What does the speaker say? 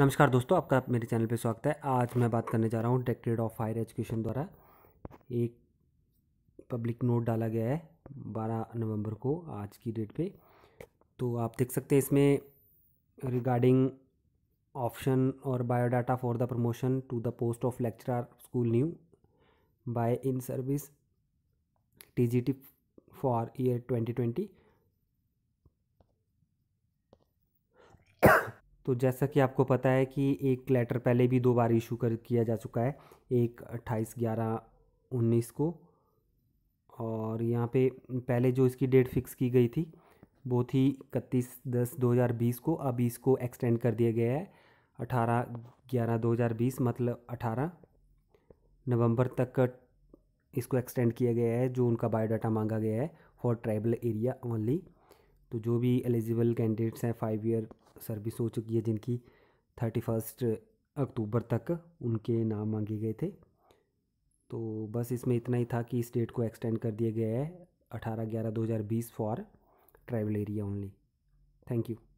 नमस्कार दोस्तों आपका मेरे चैनल पे स्वागत है आज मैं बात करने जा रहा हूँ डायरेक्टरेट ऑफ हायर एजुकेशन द्वारा एक पब्लिक नोट डाला गया है बारह नवंबर को आज की डेट पे तो आप देख सकते हैं इसमें रिगार्डिंग ऑप्शन और biodata for the promotion to the post of lecturer school new by in service T for year twenty तो जैसा कि आपको पता है कि एक लेटर पहले भी दो बार इशू कर किया जा चुका है एक अट्ठाईस ग्यारह उन्नीस को और यहाँ पे पहले जो इसकी डेट फिक्स की गई थी वो थी इकतीस दस दो हज़ार बीस को अब इसको एक्सटेंड कर दिया गया है अठारह ग्यारह दो हज़ार बीस मतलब अठारह नवंबर तक इसको एक्सटेंड किया गया है जो उनका बायोडाटा मांगा गया है फॉर ट्राइबल एरिया ओनली तो जो भी एलिजिबल कैंडिडेट्स हैं फाइव ईयर सर्विस हो चुकी है जिनकी थर्टी फर्स्ट अक्टूबर तक उनके नाम मांगे गए थे तो बस इसमें इतना ही था कि इस डेट को एक्सटेंड कर दिया गया है अठारह ग्यारह दो हज़ार बीस for travel area only thank you